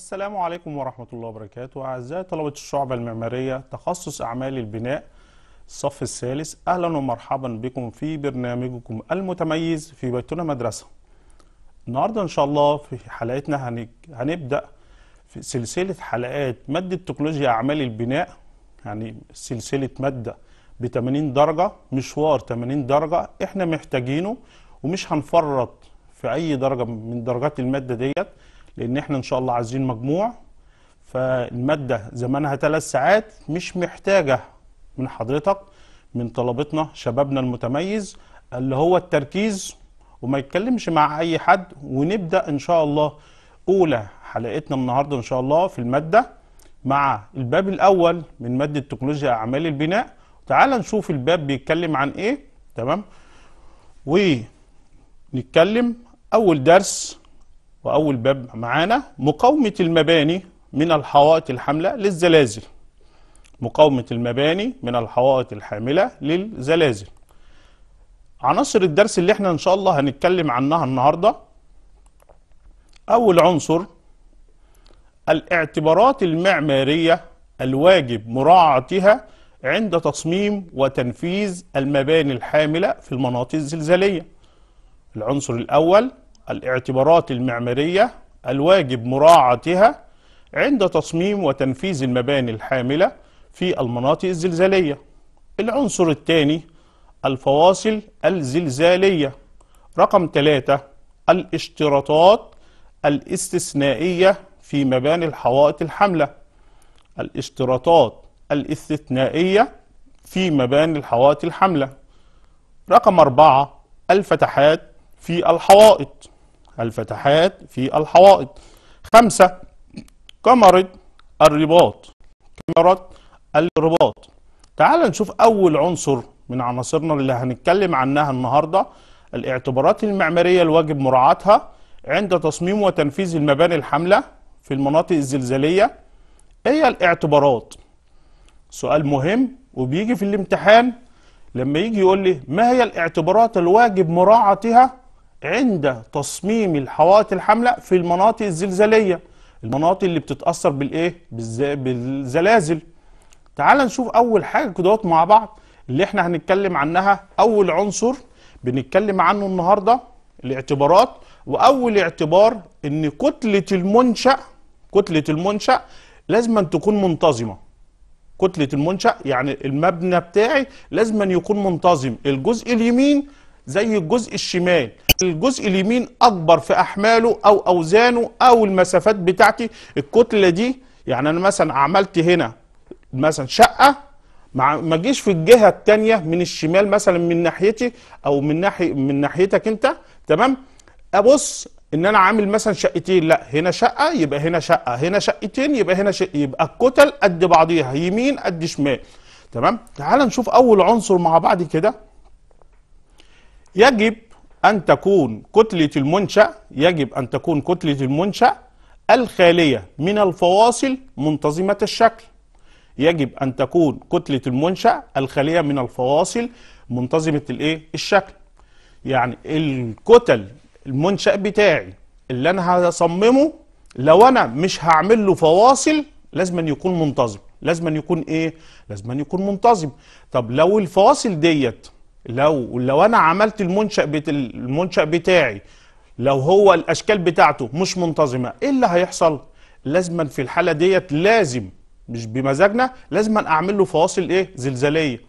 السلام عليكم ورحمة الله وبركاته أعزائي طلبة الشعبة المعمارية تخصص أعمال البناء الصف الثالث أهلا ومرحبا بكم في برنامجكم المتميز في بيتنا مدرسة النهاردة إن شاء الله في حلقتنا هنبدأ في سلسلة حلقات مادة تكنولوجيا أعمال البناء يعني سلسلة مادة ب 80 درجة مشوار 80 درجة إحنا محتاجينه ومش هنفرط في أي درجة من درجات المادة ديت لان احنا ان شاء الله عايزين مجموع فالماده زمانها ثلاث ساعات مش محتاجه من حضرتك من طلبتنا شبابنا المتميز اللي هو التركيز وما يتكلمش مع اي حد ونبدا ان شاء الله اولى حلقتنا النهارده ان شاء الله في الماده مع الباب الاول من ماده تكنولوجيا اعمال البناء تعال نشوف الباب بيتكلم عن ايه تمام ونتكلم اول درس وأول باب معانا مقاومة المباني من الحوائط الحاملة للزلازل مقاومة المباني من الحوائط الحاملة للزلازل عناصر الدرس اللي احنا ان شاء الله هنتكلم عنها النهاردة أول عنصر الاعتبارات المعمارية الواجب مراعاتها عند تصميم وتنفيذ المباني الحاملة في المناطق الزلزالية العنصر الأول الاعتبارات المعمارية الواجب مراعاتها عند تصميم وتنفيذ المباني الحاملة في المناطق الزلزالية العنصر الثاني الفواصل الزلزالية رقم ثلاثة الاشتراطات الاستثنائية في مباني الحوائط الحاملة الاشتراطات الاستثنائية في مباني الحوائط الحاملة رقم أربعة الفتحات في الحوائط الفتحات في الحوائط خمسة كاميرا الرباط كاميرا الرباط تعال نشوف أول عنصر من عناصرنا اللي هنتكلم عنها النهاردة الاعتبارات المعمارية الواجب مراعاتها عند تصميم وتنفيذ المباني الحاملة في المناطق الزلزالية هي الاعتبارات سؤال مهم وبيجي في الامتحان لما يجي يقول لي ما هي الاعتبارات الواجب مراعاتها عند تصميم الحوائط الحاملة في المناطق الزلزالية المناطق اللي بتتأثر بالإيه؟ بالزلازل تعال نشوف أول حاجة كدهوت مع بعض اللي احنا هنتكلم عنها أول عنصر بنتكلم عنه النهاردة الاعتبارات وأول اعتبار إن كتلة المنشأ كتلة المنشأ لازم أن تكون منتظمة كتلة المنشأ يعني المبنى بتاعي لازم أن يكون منتظم الجزء اليمين زي الجزء الشمال الجزء اليمين اكبر في احماله او اوزانه او المسافات بتاعتي الكتله دي يعني انا مثلا عملت هنا مثلا شقه ما اجيش في الجهه الثانيه من الشمال مثلا من ناحيتي او من ناحيه من ناحيتك انت تمام ابص ان انا عامل مثلا شقتين لا هنا شقه يبقى هنا شقه هنا شقتين يبقى هنا شقة. يبقى الكتل قد بعضيها يمين قد شمال تمام تعال نشوف اول عنصر مع بعض كده يجب أن تكون كتلة المنشأ يجب أن تكون كتلة المنشأ الخالية من الفواصل منتظمة الشكل يجب أن تكون كتلة المنشأ الخالية من الفواصل منتظمة الإيه؟ الشكل يعني الكتل المنشأ بتاعي اللي أنا هصممه لو أنا مش هعمل له فواصل لازم أن يكون منتظم لازم أن يكون إيه؟ لازم أن يكون منتظم طب لو الفواصل ديت لو لو انا عملت المنشا بت المنشا بتاعي لو هو الاشكال بتاعته مش منتظمه ايه اللي هيحصل لازما في الحاله ديت لازم مش بمزاجنا لازم اعمل له فواصل ايه زلزاليه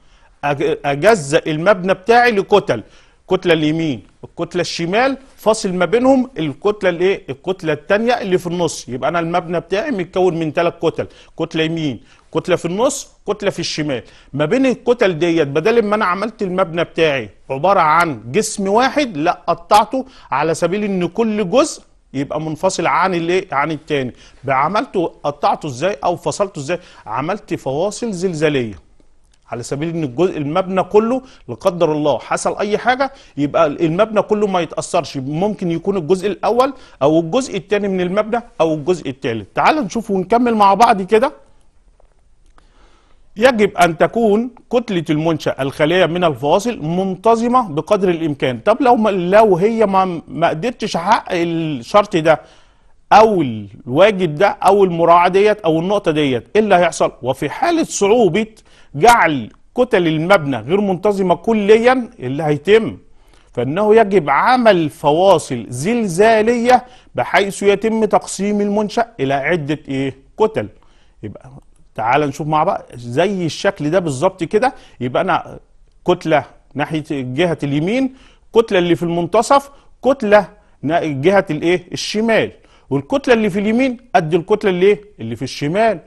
اجزأ المبنى بتاعي لكتل الكتله اليمين الكتله الشمال فاصل ما بينهم الكتله الايه الكتله الثانيه اللي في النص يبقى انا المبنى بتاعي متكون من ثلاث كتل كتله يمين كتله في النص كتله في الشمال ما بين الكتل ديت بدل ما انا عملت المبنى بتاعي عباره عن جسم واحد لا قطعته على سبيل ان كل جزء يبقى منفصل عن الايه عن التاني عملته قطعته ازاي او فصلته ازاي عملت فواصل زلزاليه على سبيل ان الجزء المبنى كله لا قدر الله حصل اي حاجه يبقى المبنى كله ما يتاثرش ممكن يكون الجزء الاول او الجزء الثاني من المبنى او الجزء الثالث تعال نشوف ونكمل مع بعض كده يجب أن تكون كتلة المنشأ الخلية من الفواصل منتظمة بقدر الإمكان طب لو ما لو هي ما ما قدرتش أحقق الشرط ده أو الواجب ده أو المراعاة ديت أو النقطة ديت إيه اللي هيحصل؟ وفي حالة صعوبة جعل كتل المبنى غير منتظمة كليا إيه اللي هيتم فإنه يجب عمل فواصل زلزالية بحيث يتم تقسيم المنشأ إلى عدة إيه؟ كتل يبقى تعال نشوف مع بعض زي الشكل ده بالظبط كده يبقى انا كتله ناحيه جهه اليمين كتله اللي في المنتصف كتله جهه الايه الشمال والكتله اللي في اليمين قد الكتله اللي إيه؟ اللي في الشمال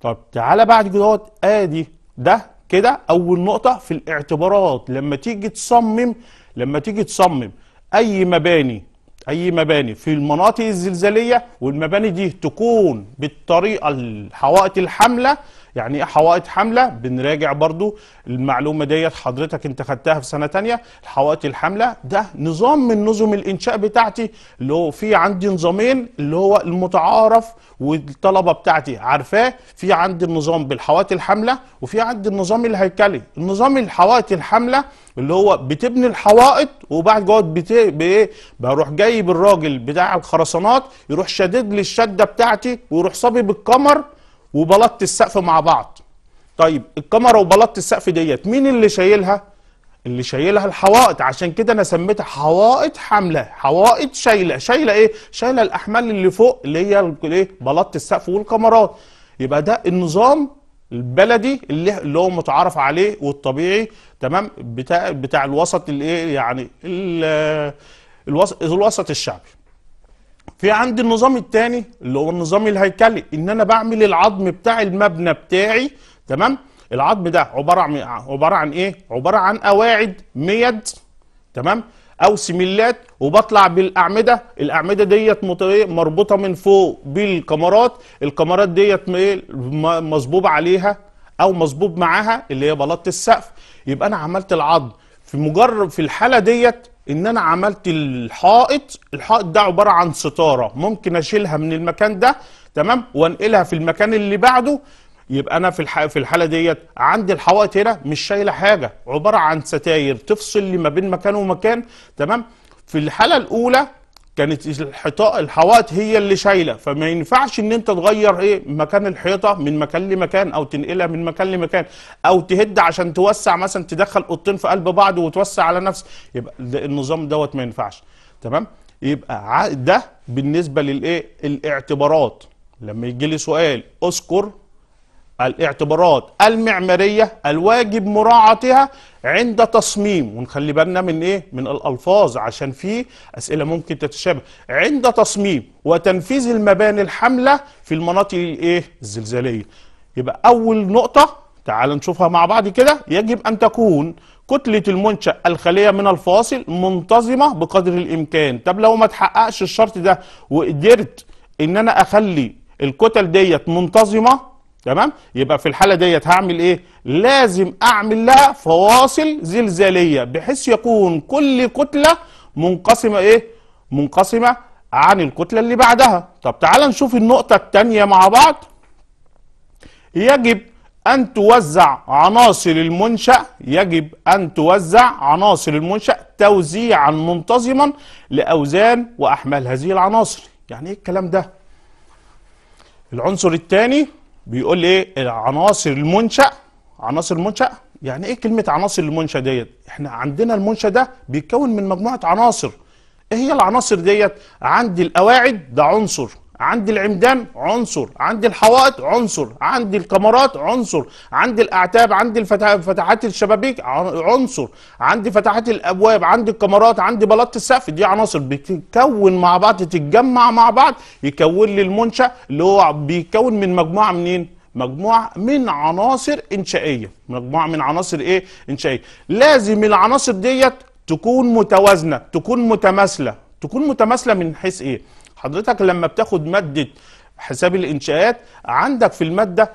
طب تعالى بعد كده ادي ده كده اول نقطه في الاعتبارات لما تيجي تصمم لما تيجي تصمم اي مباني اي مباني في المناطق الزلزاليه والمباني دي تكون بالطريقه الحوائط الحامله يعني ايه حوائط حمله بنراجع برضو المعلومه ديت حضرتك انت خدتها في سنه تانية الحوائط الحمله ده نظام من نظم الانشاء بتاعتي اللي هو في عندي نظامين اللي هو المتعارف والطلبه بتاعتي عارفاه في عندي النظام بالحوائط الحمله وفي عندي النظام الهيكلي النظام الحوائط الحمله اللي هو بتبني الحوائط وبعد جوه بايه بروح جايب الراجل بتاع الخرسانات يروح شادد لي الشده بتاعتي ويروح صابب بالقمر وبلط السقف مع بعض طيب الكاميرا وبلط السقف ديت مين اللي شايلها اللي شايلها الحوائط عشان كده انا سميتها حوائط حامله حوائط شايله شايله ايه شايله الاحمال اللي فوق اللي هي الايه بلط السقف والكاميرات يبقى ده النظام البلدي اللي هو متعارف عليه والطبيعي تمام بتاع بتاع الوسط الايه يعني الوسط الوسط الشعبي في عندي النظام الثاني اللي هو النظام الهيكلي ان انا بعمل العظم بتاع المبنى بتاعي تمام العظم ده عباره عن إيه؟ عباره عن ايه عباره عن قواعد ميد تمام او سميلات وبطلع بالاعمده الاعمده ديت إيه؟ مربوطه من فوق بالكمرات الكمرات ديت إيه؟ مصبوب عليها او مصبوب معاها اللي هي بلاط السقف يبقى انا عملت العظم في مجرد في الحاله ديت ان انا عملت الحائط الحائط ده عباره عن ستاره ممكن اشيلها من المكان ده تمام وانقلها في المكان اللي بعده يبقى انا في في الحاله ديت عندي الحوائط هنا مش شايله حاجه عباره عن ستاير تفصل لي ما بين مكان ومكان تمام في الحاله الاولى كانت الحيطاء الحوائط هي اللي شايله فما ينفعش ان انت تغير ايه مكان الحيطه من مكان لمكان او تنقلها من مكان لمكان او تهد عشان توسع مثلا تدخل اوضتين في قلب بعض وتوسع على نفس يبقى النظام دوت ما ينفعش تمام يبقى ده بالنسبه للايه الاعتبارات لما يجي لي سؤال اذكر الاعتبارات المعمارية الواجب مراعاتها عند تصميم ونخلي بالنا من ايه من الالفاظ عشان في اسئله ممكن تتشابه عند تصميم وتنفيذ المباني الحامله في المناطق الايه الزلزاليه يبقى اول نقطه تعال نشوفها مع بعض كده يجب ان تكون كتله المنشا الخاليه من الفاصل منتظمه بقدر الامكان طب لو ما تحققش الشرط ده وقدرت ان انا اخلي الكتل ديت منتظمه تمام يبقى في الحاله ديت هعمل ايه لازم اعمل لها فواصل زلزاليه بحيث يكون كل كتله منقسمه ايه منقسمه عن الكتله اللي بعدها طب تعال نشوف النقطه الثانيه مع بعض يجب ان توزع عناصر المنشا يجب ان توزع عناصر المنشا توزيعا منتظما لاوزان واحمال هذه العناصر يعني ايه الكلام ده العنصر الثاني بيقول لي ايه العناصر المنشأ عناصر المنشأ يعني ايه كلمة عناصر المنشأ ديت احنا عندنا المنشأ ده بيتكون من مجموعة عناصر ايه هي العناصر ديت عندي القواعد ده عنصر عندي العمدان عنصر عندي الحوائط عنصر عندي الكاميرات عنصر عندي الاعتاب عندي فتحات الشبابيك عنصر عندي فتحات الابواب عندي الكاميرات عندي بلاط السقف دي عناصر بتتكون مع بعض تتجمع مع بعض يكون لي المنشا اللي هو بيتكون من مجموعه منين مجموعه من عناصر انشائيه مجموعه من عناصر ايه انشائيه لازم العناصر ديت تكون متوازنه تكون متماثله تكون متماثله من حيث ايه حضرتك لما بتاخد ماده حساب الانشاءات عندك في الماده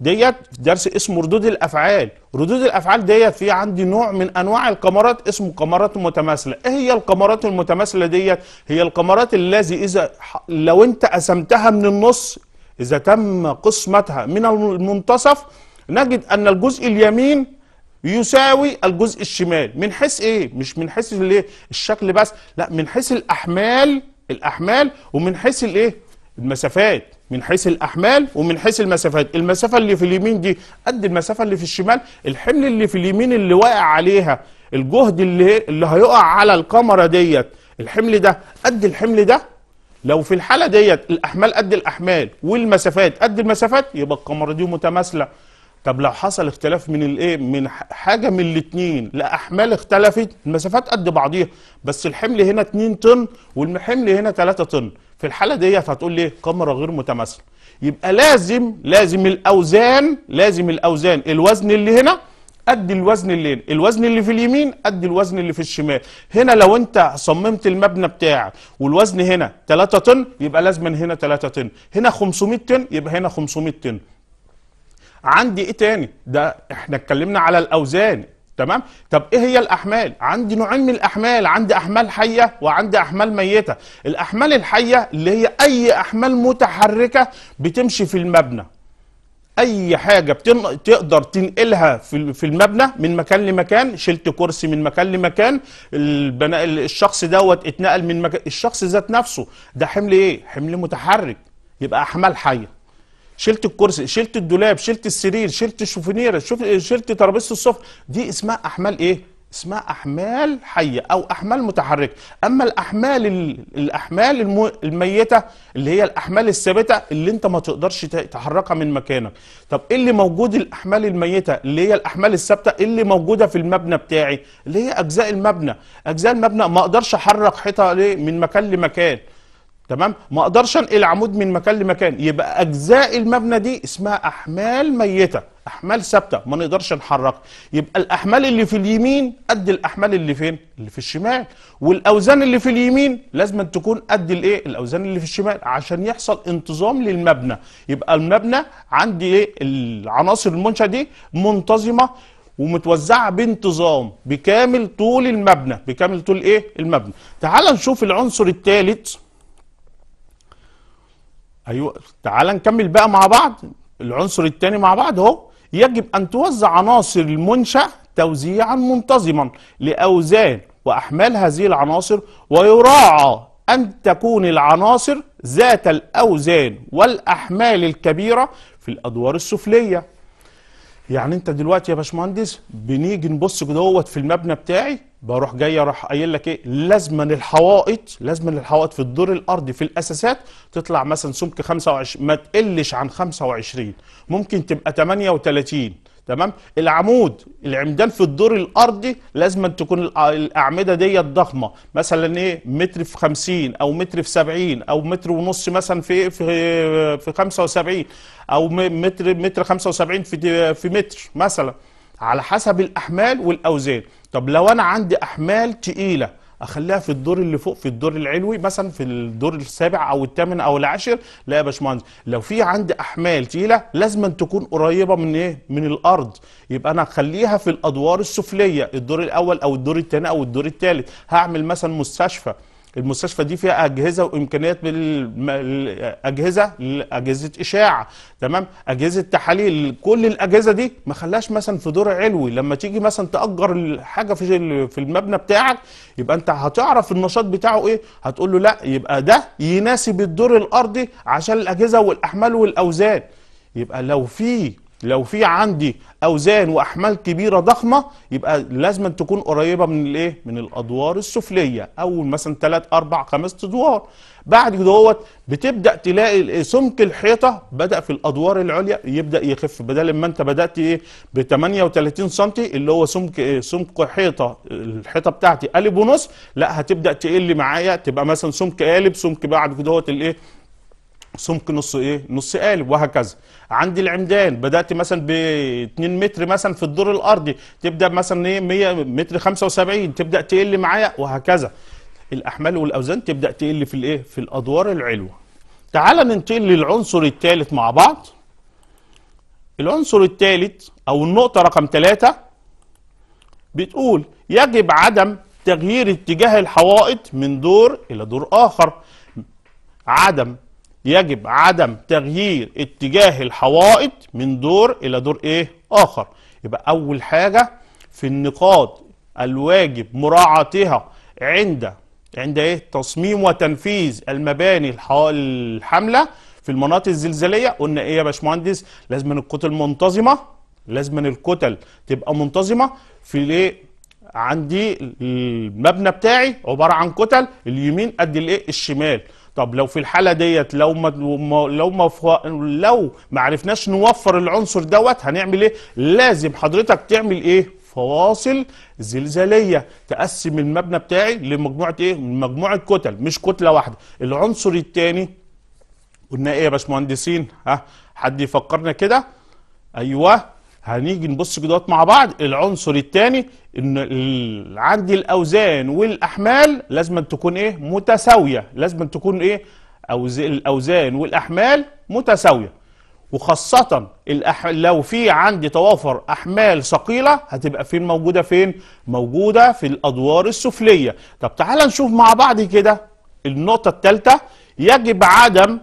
ديت درس اسمه ردود الافعال ردود الافعال ديت في عندي نوع من انواع القمرات اسمه قمرات متماثله ايه هي القمرات المتماثله ديت هي القمرات الذي اذا لو انت قسمتها من النص اذا تم قسمتها من المنتصف نجد ان الجزء اليمين يساوي الجزء الشمال من حيث ايه مش من حيث الايه الشكل بس لا من حيث الاحمال الاحمال ومن حيث الايه المسافات من حيث الاحمال ومن حيث المسافات المسافه اللي في اليمين دي قد المسافه اللي في الشمال الحمل اللي في اليمين اللي واقع عليها الجهد اللي اللي هيقع على الكاميرا ديت الحمل ده قد الحمل ده لو في الحاله ديت الاحمال قد الاحمال والمسافات قد المسافات يبقى الكاميرا دي متماثله طب لو حصل اختلاف من الايه من حاجه من الاثنين لاحمال اختلفت المسافات قد بعضيها بس الحمل هنا 2 طن والحمل هنا 3 طن في الحاله ديت هتقول لي كاميرا غير متماثله يبقى لازم لازم الاوزان لازم الاوزان الوزن اللي هنا قد الوزن اللي هنا الوزن اللي في اليمين قد الوزن اللي في الشمال هنا لو انت صممت المبنى بتاعك والوزن هنا 3 طن يبقى لازما هنا 3 طن هنا 500 طن يبقى هنا 500 طن عندي ايه تاني ده احنا اتكلمنا على الاوزان تمام طب ايه هي الاحمال عندي نوعين من الاحمال عندي احمال حيه وعندي احمال ميته الاحمال الحيه اللي هي اي احمال متحركه بتمشي في المبنى اي حاجه بتن... تقدر تنقلها في في المبنى من مكان لمكان شلت كرسي من مكان لمكان البناء الشخص دوت اتنقل من مكان الشخص ذات نفسه ده حمل ايه حمل متحرك يبقى احمال حيه شلت الكرسي شلت الدولاب شلت السرير شلت الشوفونيره شلت ترابيزه السفره دي اسمها احمال ايه اسمها احمال حيه او احمال متحركه اما الاحمال الاحمال الميته اللي هي الاحمال الثابته اللي انت ما تقدرش تحركها من مكانك طب ايه اللي موجود الاحمال الميته اللي هي الاحمال الثابته إيه اللي موجوده في المبنى بتاعي اللي هي اجزاء المبنى اجزاء المبنى ما اقدرش احرك حيطه ليه من مكان لمكان تمام ما اقدرش انقل عمود من مكان لمكان يبقى اجزاء المبنى دي اسمها احمال ميته احمال ثابته ما نقدرش نحركها يبقى الاحمال اللي في اليمين قد الاحمال اللي فين اللي في الشمال والاوزان اللي في اليمين لازم تكون قد الايه الاوزان اللي في الشمال عشان يحصل انتظام للمبنى يبقى المبنى عندي ايه العناصر المنشاه دي منتظمه ومتوزعه بانتظام بكامل طول المبنى بكامل طول ايه المبنى تعال نشوف العنصر الثالث ايوه تعال نكمل بقى مع بعض العنصر الثاني مع بعض اهو يجب ان توزع عناصر المنشا توزيعا منتظما لاوزان واحمال هذه العناصر ويراعى ان تكون العناصر ذات الاوزان والاحمال الكبيره في الادوار السفليه يعني انت دلوقتي يا باشمهندس بنيجي نبص دوت في المبنى بتاعي بروح جاي اروح قايل لك ايه لازما الحوائط لازما الحوائط في الدور الارضي في الاساسات تطلع مثلا سمك 25 ما تقلش عن 25 ممكن تبقى 38 تمام العمود العمدان في الدور الارضي لازم تكون الاعمده ديت ضخمه مثلا ايه متر في 50 او متر في 70 او متر ونص مثلا في في في 75 او متر متر 75 في في متر مثلا على حسب الاحمال والاوزان طب لو انا عندي احمال تقيله اخليها في الدور اللي فوق في الدور العلوي مثلا في الدور السابع او الثامن او العاشر لا يا باشمهندس لو في عندي احمال تقيله لازم تكون قريبه من ايه من الارض يبقى انا اخليها في الادوار السفليه الدور الاول او الدور الثاني او الدور الثالث هعمل مثلا مستشفى المستشفى دي فيها اجهزه وامكانيات بالاجهزه اجهزه اشاعه تمام اجهزه تحاليل كل الاجهزه دي ما خلاش مثلا في دور علوي لما تيجي مثلا تاجر الحاجه في في المبنى بتاعك يبقى انت هتعرف النشاط بتاعه ايه هتقول له لا يبقى ده يناسب الدور الارضي عشان الاجهزه والاحمال والاوزان يبقى لو في لو في عندي اوزان واحمال كبيره ضخمه يبقى لازم تكون قريبه من الايه من الادوار السفليه اول مثلا 3 4 5 ادوار بعد دوت بتبدا تلاقي سمك الحيطه بدا في الادوار العليا يبدا يخف بدل ما انت بدات ايه ب 38 سم اللي هو سمك إيه سمك حيطه الحيطه بتاعتي قالب ونص لا هتبدا تقل معايا تبقى مثلا سمك قالب سمك بعد دوت الايه سمك نصه ايه نص قالب وهكذا عندي العمدان بدات مثلا ب 2 متر مثلا في الدور الارضي تبدا مثلا ايه 100 متر 75 تبدا تقل معايا وهكذا الاحمال والاوزان تبدا تقل في الايه في الادوار العلوى تعال ننتقل للعنصر الثالث مع بعض العنصر الثالث او النقطه رقم ثلاثة بتقول يجب عدم تغيير اتجاه الحوائط من دور الى دور اخر عدم يجب عدم تغيير اتجاه الحوائط من دور إلى دور إيه آخر يبقى أول حاجة في النقاط الواجب مراعاتها عند عند إيه تصميم وتنفيذ المباني الحاملة في المناطق الزلزالية قلنا إيه يا باشمهندس لازم الكتل منتظمة لازم الكتل تبقى منتظمة في الإيه عندي المبنى بتاعي عباره عن كتل اليمين قد الايه الشمال طب لو في الحاله ديت لو ما لو ما لو ما عرفناش نوفر العنصر دوت هنعمل ايه لازم حضرتك تعمل ايه فواصل زلزاليه تقسم المبنى بتاعي لمجموعه ايه مجموعه كتل مش كتله واحده العنصر الثاني قلنا ايه يا باشمهندسين ها حد يفكرنا كده ايوه هنيجي نبص كده مع بعض العنصر الثاني ان عندي الاوزان والاحمال لازم تكون ايه متساويه لازم تكون ايه أوز... الاوزان والاحمال متساويه وخاصة الأح... لو في عندي توافر أحمال ثقيلة هتبقى فين موجودة فين؟ موجودة في الأدوار السفلية. طب تعالى نشوف مع بعض كده النقطة الثالثة يجب عدم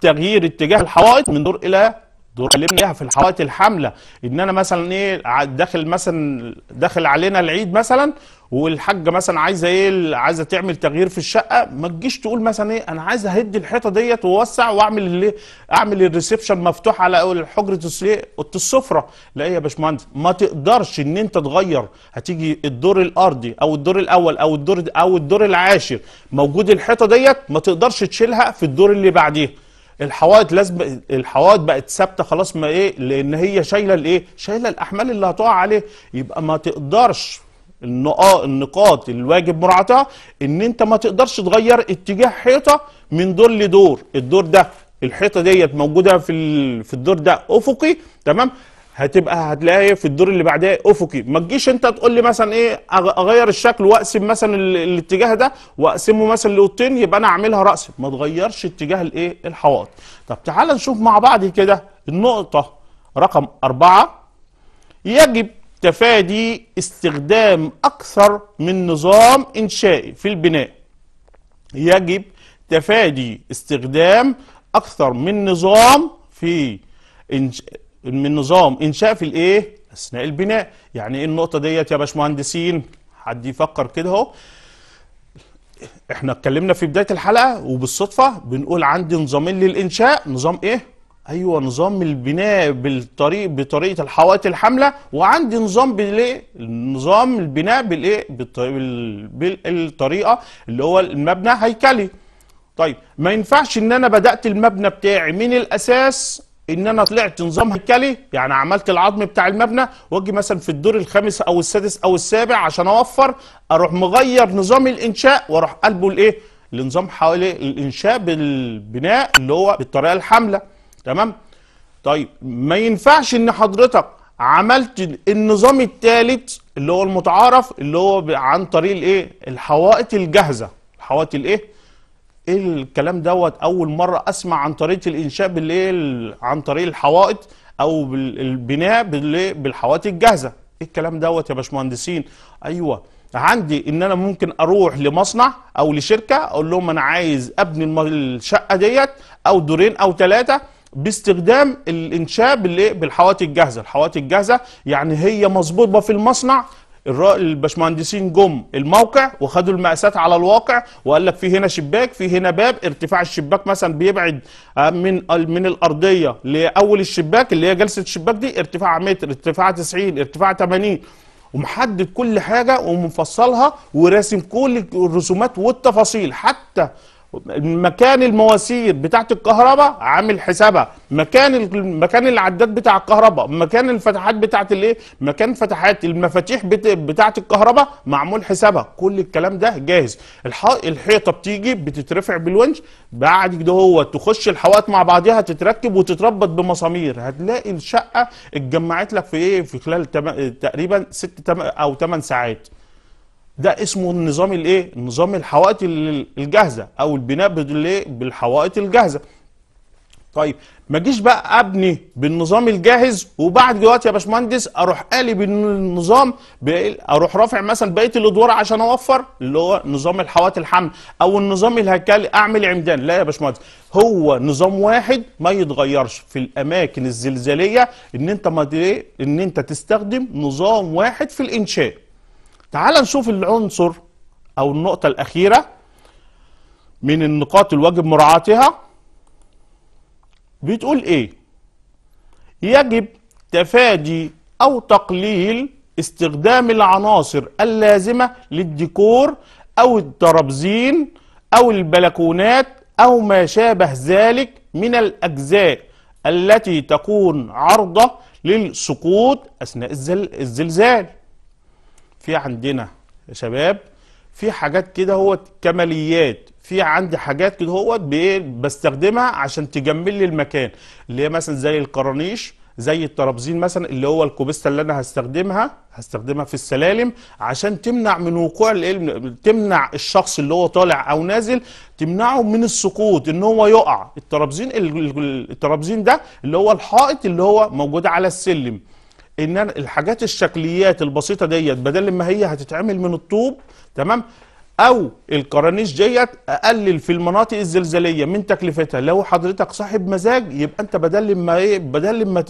تغيير اتجاه الحوائط من دور إلى دول كلمني في الحوائط الحمله ان انا مثلا ايه داخل مثلا داخل علينا العيد مثلا والحاجه مثلا عايزه ايه عايزه تعمل تغيير في الشقه ما تجيش تقول مثلا ايه انا عايز اهد الحيطه ديت واوسع واعمل اللي اعمل الريسبشن مفتوح على حجره اوضه السفره لا يا باشمهندس ما تقدرش ان انت تغير هتيجي الدور الارضي او الدور الاول او الدور او الدور العاشر موجود الحيطه ديت ما تقدرش تشيلها في الدور اللي بعديه الحوائط لازم الحوائط بقت ثابته خلاص ما ايه لان هي شايله الايه شايله الاحمال اللي هتقع عليه يبقى ما تقدرش النقاط الواجب مراعاتها ان انت ما تقدرش تغير اتجاه حيطه من دور لدور الدور ده الحيطه ديت موجوده في في الدور ده افقي تمام هتبقى هتلاقي في الدور اللي بعدها افقي ما تجيش انت تقول لي مثلا ايه اغير الشكل واقسم مثلا الاتجاه ده واقسمه مثلا لاوضتين يبقى انا اعملها راس ما تغيرش اتجاه الايه الحوائط طب تعال نشوف مع بعض كده النقطه رقم أربعة يجب تفادي استخدام أكثر من نظام إنشائي في البناء يجب تفادي استخدام أكثر من نظام في من نظام انشاء في الايه اثناء البناء يعني ايه النقطه ديت يا باشمهندسين حد يفكر كده اهو احنا اتكلمنا في بدايه الحلقه وبالصدفه بنقول عندي نظامين للانشاء نظام ايه ايوه نظام البناء بالطريق بطريقه الحوائط الحامله وعندي نظام بالايه نظام البناء بالايه بالطريقه اللي هو المبنى هيكلي طيب ما ينفعش ان انا بدات المبنى بتاعي من الاساس ان انا طلعت نظام هيكلي يعني عملت العظم بتاع المبنى واجي مثلا في الدور الخامس او السادس او السابع عشان اوفر اروح مغير نظام الانشاء واروح قلبه لايه لنظام حوالي الانشاء بالبناء اللي هو بالطريقه الحامله تمام طيب ما ينفعش ان حضرتك عملت النظام الثالث اللي هو المتعارف اللي هو عن طريق الايه الحوائط الجاهزه الحوائط الايه ايه الكلام دوت اول مره اسمع عن طريقه الانشاء بالايه عن طريق الحوائط او البناء بالحوائط الجاهزه ايه الكلام دوت يا باشمهندسين ايوه عندي ان انا ممكن اروح لمصنع او لشركه اقول لهم انا عايز ابني الشقه ديت او دورين او ثلاثه باستخدام الانشاء بالحوائط الجاهزه الحوائط الجاهزه يعني هي مظبوطه في المصنع الباشمهندسين جم الموقع وخدوا المقاسات على الواقع وقال لك في هنا شباك في هنا باب ارتفاع الشباك مثلا بيبعد آه، من من الارضيه لاول الشباك اللي هي جلسه الشباك دي ارتفاع متر ارتفاع 90 ارتفاع 80 ومحدد كل حاجه ومفصلها وراسم كل الرسومات والتفاصيل حتى مكان المواسير بتاعت الكهرباء عامل حسابها مكان مكان العداد بتاع الكهرباء مكان الفتحات بتاعت الايه مكان فتحات المفاتيح بتاعت الكهرباء معمول حسابها كل الكلام ده جاهز الحيطه بتيجي بتترفع بالونش بعد كده هو تخش الحوائط مع بعضها تتركب وتتربط بمسامير هتلاقي الشقه اتجمعت لك في ايه في خلال تقريبا 6 او 8 ساعات ده اسمه النظام الايه نظام الحوائط الجاهزه او البناء بالحوائط الجاهزه طيب ما اجيش بقى ابني بالنظام الجاهز وبعد دلوقتي يا باشمهندس اروح قالب النظام اروح رافع مثلا بقيه الادوار عشان اوفر اللي هو نظام الحوائط الحمل او النظام الهيكلي اعمل عمدان لا يا باشمهندس هو نظام واحد ما يتغيرش في الاماكن الزلزاليه ان انت ما إيه؟ ان انت تستخدم نظام واحد في الانشاء تعال نشوف العنصر أو النقطة الأخيرة من النقاط الواجب مراعاتها بتقول إيه يجب تفادي أو تقليل استخدام العناصر اللازمة للديكور أو الترابزين أو البلكونات أو ما شابه ذلك من الأجزاء التي تكون عرضة للسقوط أثناء الزلزال في عندنا يا شباب في حاجات كده هو كماليات في عندي حاجات كده هو بستخدمها عشان تجمل لي المكان اللي هي مثلا زي القرانيش زي الترابزين مثلا اللي هو الكوبستا اللي انا هستخدمها هستخدمها في السلالم عشان تمنع من وقوع تمنع الشخص اللي هو طالع او نازل تمنعه من السقوط ان هو يقع الترابزين الترابزين ده اللي هو الحائط اللي هو موجود على السلم ان الحاجات الشكليات البسيطه ديت بدل ما هي هتتعمل من الطوب تمام او الكرانيش ديت اقلل في المناطق الزلزاليه من تكلفتها لو حضرتك صاحب مزاج يبقى انت بدل ما ايه بدل ما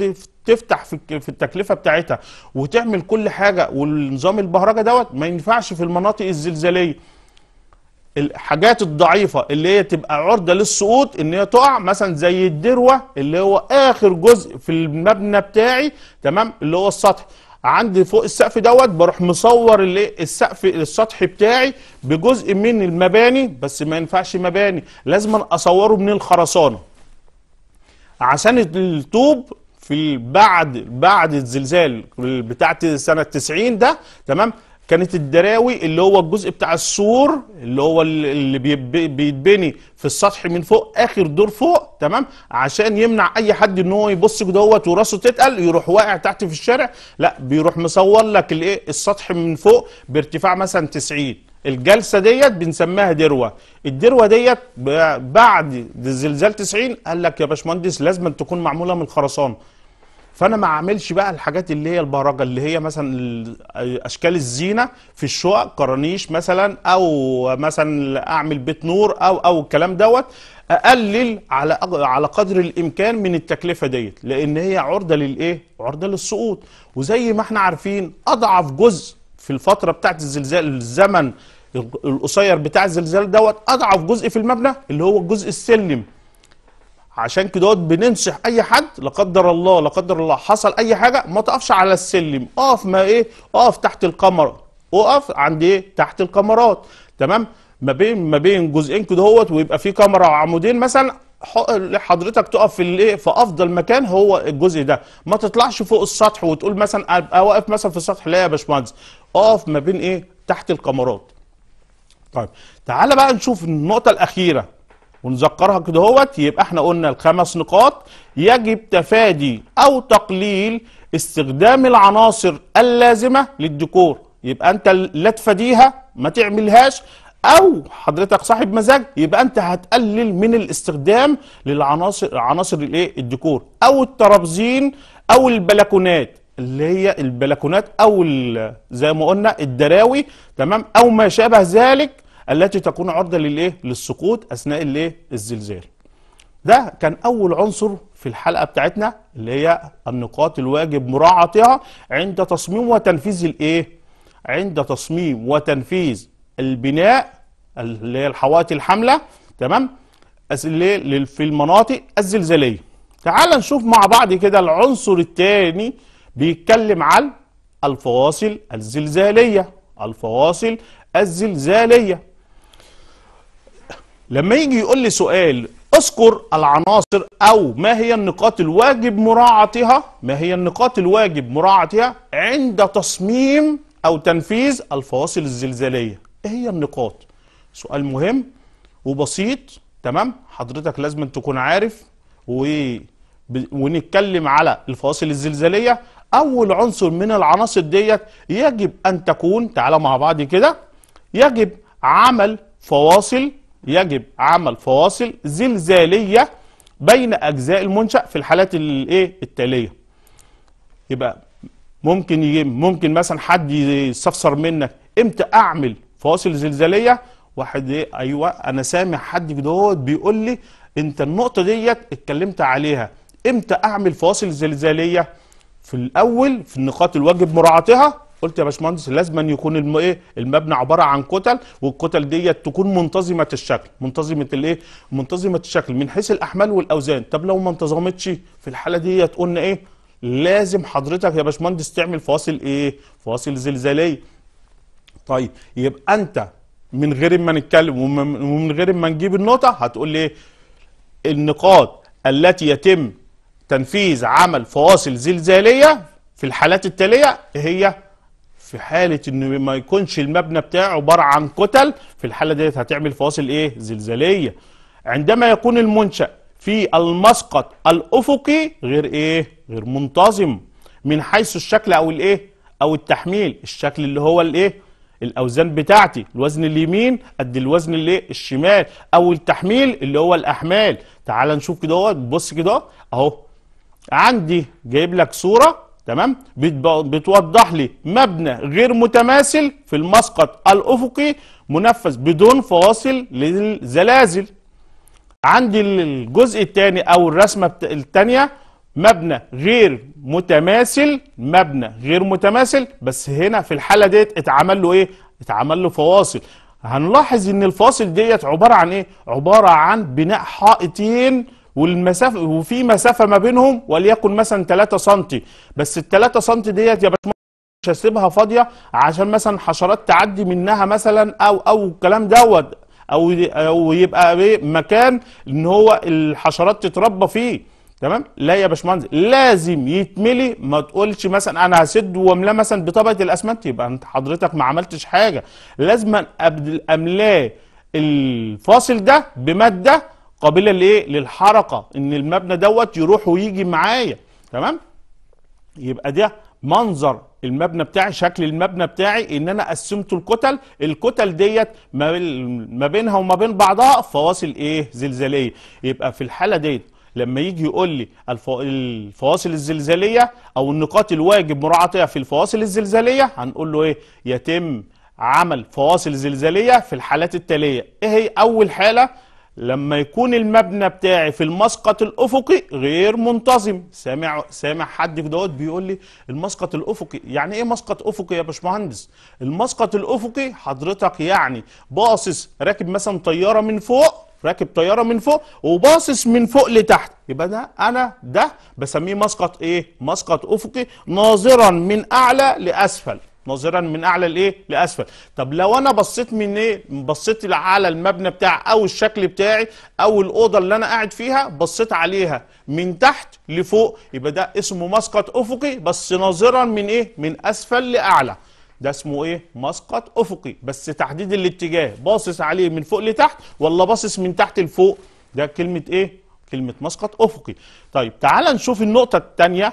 تفتح في في التكلفه بتاعتها وتعمل كل حاجه والنظام البهرجه دوت ما ينفعش في المناطق الزلزاليه الحاجات الضعيفه اللي هي تبقى عرضه للسقوط ان هي تقع مثلا زي الدروه اللي هو اخر جزء في المبنى بتاعي تمام اللي هو السطح عندي فوق السقف دوت بروح مصور السقف السطح بتاعي بجزء من المباني بس ما ينفعش مباني لازم اصوره من الخرسانه عشان الطوب في بعد بعد الزلزال بتاعت سنه 90 ده تمام كانت الدراوي اللي هو الجزء بتاع السور اللي هو اللي بيتبني في السطح من فوق اخر دور فوق تمام عشان يمنع اي حد ان هو يبص دوت وراسه تتقل يروح واقع تحت في الشارع لا بيروح مصور لك الايه السطح من فوق بارتفاع مثلا 90 الجلسه ديت بنسميها دروه الدروه ديت بعد زلزال 90 قال لك يا باشمهندس لازم تكون معموله من الخرسانه فانا ما اعملش بقى الحاجات اللي هي البهرجه اللي هي مثلا اشكال الزينه في الشقق كرانيش مثلا او مثلا اعمل بيت نور او او الكلام دوت اقلل على على قدر الامكان من التكلفه ديت لان هي عرضه للايه عرضه للسقوط وزي ما احنا عارفين اضعف جزء في الفتره بتاعت الزلزال الزمن القصير بتاع الزلزال دوت اضعف جزء في المبنى اللي هو الجزء السلم عشان كده بننصح اي حد لا قدر الله لا قدر الله حصل اي حاجه ما تقفش على السلم اقف ما ايه اقف تحت القمر اقف عند ايه تحت القمرات تمام ما بين ما بين جزئين كده هوت ويبقى في كاميرا عمودين مثلا حضرتك تقف في الايه في افضل مكان هو الجزء ده ما تطلعش فوق السطح وتقول مثلا ابقى واقف مثلا في السطح لا يا باشمهندس اقف ما بين ايه تحت القمرات طيب تعالى بقى نشوف النقطه الاخيره ونذكرها كده هوت يبقى احنا قلنا الخمس نقاط يجب تفادي او تقليل استخدام العناصر اللازمه للديكور يبقى انت لا تفاديها ما تعملهاش او حضرتك صاحب مزاج يبقى انت هتقلل من الاستخدام للعناصر عناصر الايه الديكور او الترابزين او البلكونات اللي هي البلكونات او زي ما قلنا الدراوي تمام او ما شابه ذلك التي تكون عرضة للإيه؟ للسقوط أثناء الإيه؟ الزلزال ده كان أول عنصر في الحلقة بتاعتنا اللي هي النقاط الواجب مراعاتها عند تصميم وتنفيذ الإيه؟ عند تصميم وتنفيذ البناء اللي هي الحوائط الحاملة تمام؟ في المناطق الزلزالية تعال نشوف مع بعض كده العنصر الثاني بيتكلم عن الفواصل الزلزالية الفواصل الزلزالية لما يجي يقول لي سؤال اذكر العناصر او ما هي النقاط الواجب مراعاتها ما هي النقاط الواجب مراعاتها عند تصميم او تنفيذ الفواصل الزلزاليه ايه هي النقاط سؤال مهم وبسيط تمام حضرتك لازم تكون عارف و ونتكلم على الفواصل الزلزاليه اول عنصر من العناصر ديت يجب ان تكون تعالى مع بعض كده يجب عمل فواصل يجب عمل فواصل زلزالية بين أجزاء المنشأ في الحالات الايه التالية يبقى ممكن يجي ممكن مثلا حد يستفسر منك امتى اعمل فواصل زلزاليه واحد ايه ايوه انا سامع حد دوت بيقول لي انت النقطه ديت اتكلمت عليها امتى اعمل فواصل زلزاليه في الاول في النقاط الواجب مراعاتها قلت يا باشمهندس لازم أن يكون الم... ايه المبنى عباره عن كتل والكتل ديت تكون منتظمه الشكل منتظمه الايه منتظمه الشكل من حيث الاحمال والاوزان طب لو ما انتظمتش في الحاله ديت قلنا ايه لازم حضرتك يا باشمهندس تعمل فواصل ايه فواصل زلزاليه طيب يبقى انت من غير ما نتكلم ومن غير ما نجيب النقطه هتقول لي ايه النقاط التي يتم تنفيذ عمل فواصل زلزاليه في الحالات التاليه هي في حاله انه ما يكونش المبنى بتاعه عباره عن كتل في الحاله ديت هتعمل فواصل ايه زلزاليه عندما يكون المنشا في المسقط الافقي غير ايه غير منتظم من حيث الشكل او الايه او التحميل الشكل اللي هو الايه الاوزان بتاعتي الوزن اليمين قد الوزن اللي الشمال او التحميل اللي هو الاحمال تعال نشوف كده بص كده اهو عندي جايب لك صوره تمام بتوضح لي مبنى غير متماثل في المسقط الافقي منفذ بدون فواصل للزلازل عندي الجزء الثاني او الرسمه الثانيه مبنى غير متماثل مبنى غير متماثل بس هنا في الحاله ديت اتعمل له ايه اتعمل له فواصل هنلاحظ ان الفواصل ديت عباره عن ايه عباره عن بناء حائطين والمسافه وفي مسافه ما بينهم وليكن مثلا 3 سم بس ال 3 سم ديت يا باشمهندس مش هسيبها فاضيه عشان مثلا حشرات تعدي منها مثلا او او الكلام دوت او او يبقى إيه، مكان ان هو الحشرات تتربى فيه تمام لا يا باشمهندس لازم يتملي ما تقولش مثلا انا هسد واملاه مثلا بطبقه الاسمنت يبقى انت حضرتك ما عملتش حاجه لازم املاه الفاصل ده بماده قابله لايه للحركه ان المبنى دوت يروح ويجي معايا تمام يبقى ده منظر المبنى بتاعي شكل المبنى بتاعي ان انا قسمته الكتل الكتل ديت ما بينها وما بين بعضها فواصل ايه زلزاليه يبقى في الحاله ديت لما يجي يقول لي الفواصل الزلزاليه او النقاط الواجب مراعاتها في الفواصل الزلزاليه هنقول له ايه يتم عمل فواصل زلزاليه في الحالات التاليه ايه هي اول حاله لما يكون المبنى بتاعي في المسقط الافقي غير منتظم سامع سامع حد دوت بيقول لي المسقط الافقي يعني ايه مسقط افقي يا باشمهندس المسقط الافقي حضرتك يعني باصص راكب مثلا طياره من فوق راكب طياره من فوق وباصص من فوق لتحت يبقى ده انا ده بسميه مسقط ايه مسقط افقي ناظرا من اعلى لاسفل ناظرا من اعلى لايه لاسفل طب لو انا بصيت من ايه بصيت على المبنى بتاعي او الشكل بتاعي او الاوضه اللي انا قاعد فيها بصيت عليها من تحت لفوق يبقى ده اسمه مسقط افقي بس ناظرا من ايه من اسفل لاعلى ده اسمه ايه مسقط افقي بس تحديد الاتجاه باصص عليه من فوق لتحت ولا باصص من تحت لفوق ده كلمه ايه كلمه مسقط افقي طيب تعال نشوف النقطه الثانيه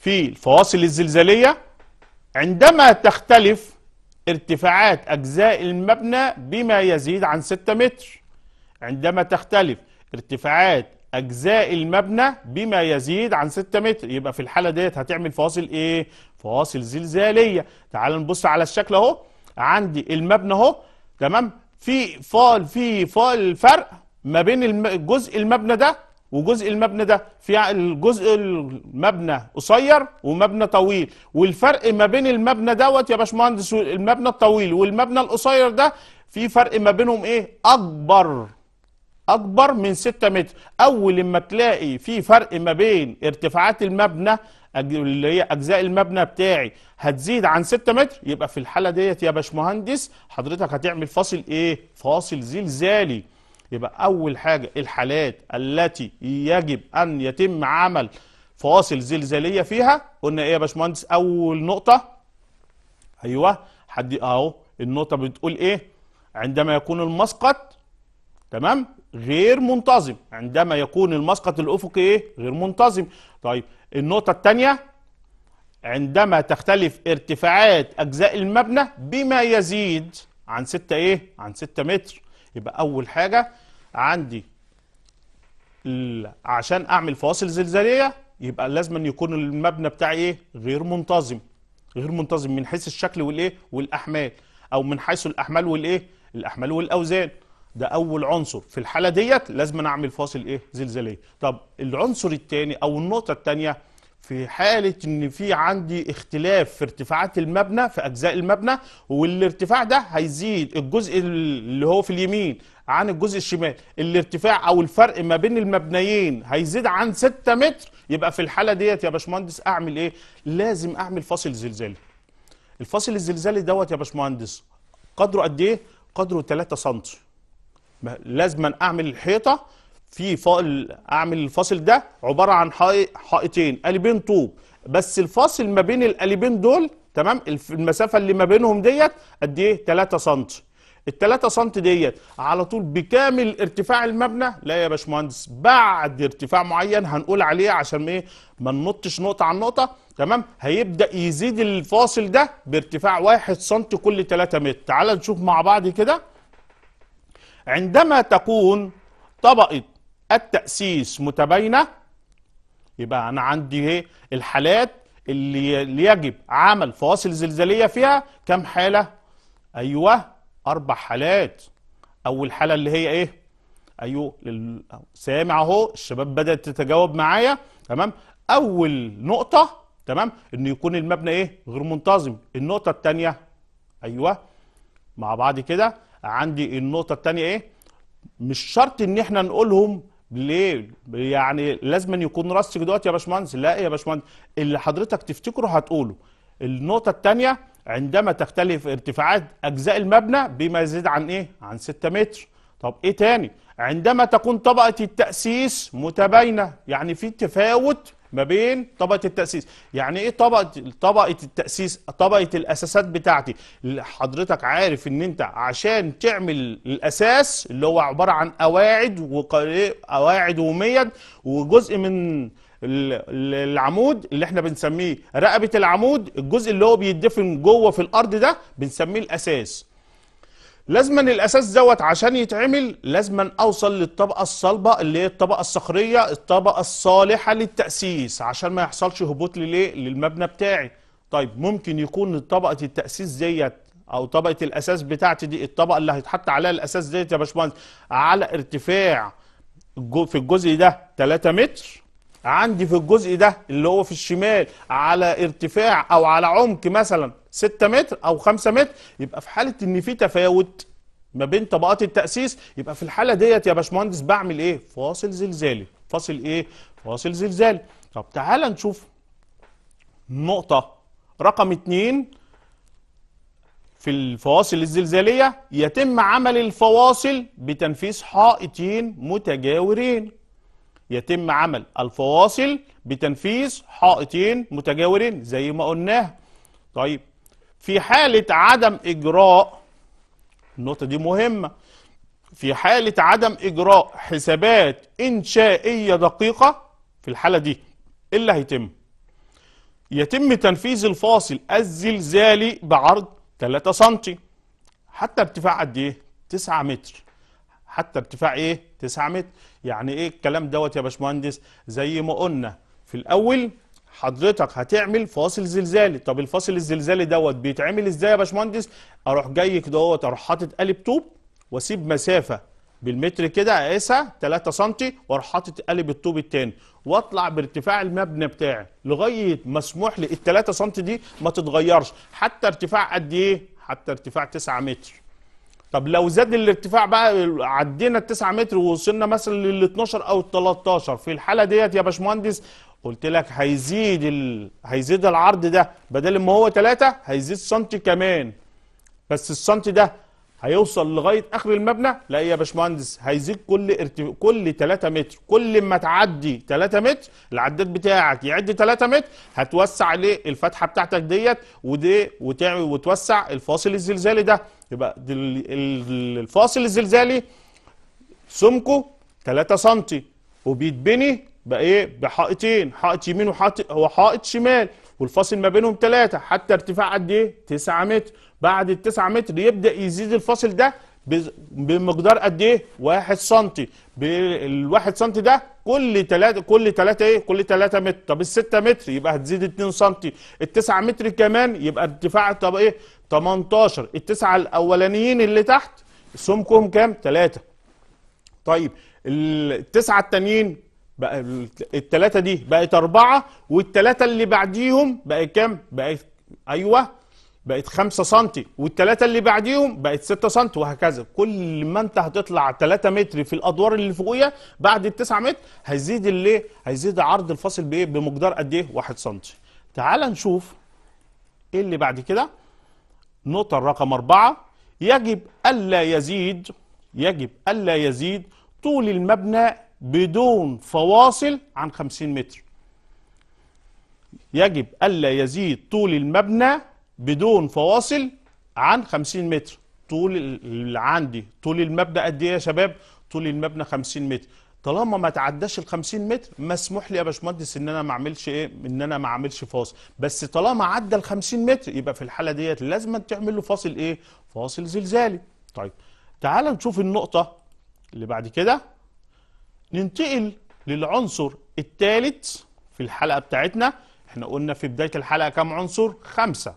في الفواصل الزلزاليه عندما تختلف ارتفاعات أجزاء المبنى بما يزيد عن 6 متر عندما تختلف ارتفاعات أجزاء المبنى بما يزيد عن 6 متر يبقى في الحالة ديت هتعمل فواصل إيه؟ فواصل زلزالية تعال نبص على الشكل أهو عندي المبنى أهو تمام في فال في فال فرق ما بين الجزء المبنى ده وجزء المبنى ده في الجزء المبنى قصير ومبنى طويل والفرق ما بين المبنى دوت يا باشمهندس المبنى الطويل والمبنى القصير ده في فرق ما بينهم ايه اكبر اكبر من 6 متر اول لما تلاقي في فرق ما بين ارتفاعات المبنى اللي هي اجزاء المبنى بتاعي هتزيد عن 6 متر يبقى في الحاله ديت يا باشمهندس حضرتك هتعمل فاصل ايه فاصل زلزالي يبقى أول حاجة الحالات التي يجب أن يتم عمل فواصل زلزالية فيها قلنا إيه يا باشمهندس أول نقطة أيوه حد أهو النقطة بتقول إيه عندما يكون المسقط تمام غير منتظم عندما يكون المسقط الأفقي إيه غير منتظم طيب النقطة الثانية عندما تختلف ارتفاعات أجزاء المبنى بما يزيد عن ستة إيه عن ستة متر يبقى اول حاجه عندي عشان اعمل فواصل زلزاليه يبقى لازم أن يكون المبنى بتاعي ايه غير منتظم غير منتظم من حيث الشكل والايه والاحمال او من حيث الاحمال والايه الاحمال والاوزان ده اول عنصر في الحاله ديت لازم اعمل فاصل ايه زلزاليه طب العنصر الثاني او النقطه الثانيه في حالة ان في عندي اختلاف في ارتفاعات المبنى في اجزاء المبنى والارتفاع ده هيزيد الجزء اللي هو في اليمين عن الجزء الشمال الارتفاع او الفرق ما بين المبنيين هيزيد عن 6 متر يبقى في الحالة ديت يا باشمهندس اعمل ايه لازم اعمل فاصل زلزالي الفاصل الزلزالي دوت يا باشمهندس قدره قد ايه قدره 3 سم لازما اعمل الحيطه في اعمل الفاصل ده عباره عن حائطين قالبين طوب بس الفاصل ما بين القالبين دول تمام المسافه اللي ما بينهم ديت قد ايه 3 سم ال 3 سم ديت على طول بكامل ارتفاع المبنى لا يا باشمهندس بعد ارتفاع معين هنقول عليه عشان ايه ما ننطش نقطه عن نقطه تمام هيبدا يزيد الفاصل ده بارتفاع 1 سم كل 3 متر تعال نشوف مع بعض كده عندما تكون طبقه التأسيس متباينة يبقى أنا عندي ايه الحالات اللي يجب عمل فواصل زلزالية فيها كم حالة أيوة أربع حالات أول حالة اللي هي إيه أيوة سامع أهو الشباب بدأت تتجاوب معايا تمام أول نقطة تمام إنه يكون المبنى إيه غير منتظم النقطة الثانية أيوة مع بعض كده عندي النقطة الثانية إيه مش شرط إن إحنا نقولهم ليه يعني لازم يكون راسك دلوقتي يا باشمهندس لا يا باشمهندس اللي حضرتك تفتكره هتقوله النقطه الثانيه عندما تختلف ارتفاعات اجزاء المبنى بما يزيد عن ايه عن 6 متر طب ايه تاني عندما تكون طبقه التاسيس متباينه يعني في تفاوت ما بين طبقه التاسيس يعني ايه طبقه طبقه التاسيس طبقه الاساسات بتاعتي حضرتك عارف ان انت عشان تعمل الاساس اللي هو عباره عن قواعد وقواعد وميد وجزء من العمود اللي احنا بنسميه رقبه العمود الجزء اللي هو بيدفن جوه في الارض ده بنسميه الاساس لازما الاساس دوت عشان يتعمل لازما اوصل للطبقه الصلبه اللي هي الطبقه الصخريه الطبقه الصالحه للتاسيس عشان ما يحصلش هبوط للايه للمبنى بتاعي طيب ممكن يكون طبقه التاسيس ديت او طبقه الاساس بتاعتي دي الطبقه اللي هيتحط عليها الاساس ديت يا باشمهندس على ارتفاع في الجزء ده 3 متر عندي في الجزء ده اللي هو في الشمال على ارتفاع او على عمق مثلا 6 متر او 5 متر يبقى في حاله ان في تفاوت ما بين طبقات التاسيس يبقى في الحاله ديت يا باشمهندس بعمل ايه فاصل زلزالي فاصل ايه فاصل زلزالي طب تعالى نشوف نقطه رقم 2 في الفواصل الزلزاليه يتم عمل الفواصل بتنفيذ حائطين متجاورين يتم عمل الفواصل بتنفيذ حائطين متجاورين زي ما قلناه طيب في حالة عدم إجراء النقطة دي مهمة في حالة عدم إجراء حسابات إنشائية دقيقة في الحالة دي إيه اللي هيتم؟ يتم تنفيذ الفاصل الزلزالي بعرض 3 سم حتى ارتفاع قد إيه؟ 9 متر حتى ارتفاع إيه؟ 9 متر يعني إيه الكلام دوت يا باشمهندس؟ زي ما قلنا في الأول حضرتك هتعمل فاصل زلزالي طب الفاصل الزلزالي دوت بيتعمل ازاي يا باشمهندس اروح جاي كده دوت اروح حاطط قالب طوب واسيب مسافه بالمتر كده اقيسها 3 سم واروح حاطط قالب الطوب الثاني واطلع بارتفاع المبنى بتاعي لغايه مسموح لي ال 3 سم دي ما تتغيرش حتى ارتفاع قد ايه حتى ارتفاع 9 متر طب لو زاد الارتفاع بقى عدينا ال 9 متر ووصلنا مثلا لل 12 او ال 13 في الحاله ديت يا باشمهندس قلت لك هيزيد ال... هيزيد العرض ده بدل ما هو 3 هيزيد سنتي كمان بس السنتي ده هيوصل لغايه اخر المبنى لا يا باشمهندس هيزيد كل ارتف... كل 3 متر كل ما تعدي 3 متر العداد بتاعك يعد 3 متر هتوسع ليه الفتحه بتاعتك ديت ودي وتعمل وتوسع الفاصل الزلزالي ده يبقى دل... الفاصل الزلزالي سمكه 3 سنتي وبيتبني بقى ايه بحائطين حائط يمين وحائط هو حائط شمال والفاصل ما بينهم ثلاثة حتى ارتفاع قد ايه 9 متر بعد ال 9 متر يبدا يزيد الفاصل ده بمقدار قد ايه 1 سم بال1 سم ده كل 3 كل 3 ايه كل 3 متر طب ال6 متر يبقى هتزيد 2 سم ال9 متر كمان يبقى ارتفاع طب ايه 18 التسعه الاولانيين اللي تحت سمكهم كام 3 طيب التسعه التانيين بقى الثلاثه دي بقت اربعه والثلاثه اللي بعديهم بقت كام؟ بقت ايوه بقت 5 سم والثلاثه اللي بعديهم بقت 6 سم وهكذا كل ما انت هتطلع 3 متر في الادوار اللي فوقيها بعد ال 9 متر هيزيد الايه؟ هيزيد عرض الفاصل بايه؟ بمقدار قد ايه؟ 1 سم. تعال نشوف ايه اللي بعد كده؟ النقطه الرقم 4 يجب الا يزيد يجب الا يزيد طول المبنى بدون فواصل عن 50 متر يجب ألا يزيد طول المبنى بدون فواصل عن 50 متر طول اللي عندي طول المبنى قد ايه يا شباب طول المبنى 50 متر طالما ما تعداش ال 50 متر مسموح لي يا باشمهندس ان انا ما اعملش ايه ان انا ما اعملش فاصل بس طالما عدى ال 50 متر يبقى في الحاله ديت لازم تعمل له فاصل ايه فاصل زلزالي طيب تعال نشوف النقطه اللي بعد كده ننتقل للعنصر الثالث في الحلقة بتاعتنا احنا قلنا في بداية الحلقة كام عنصر؟ خمسة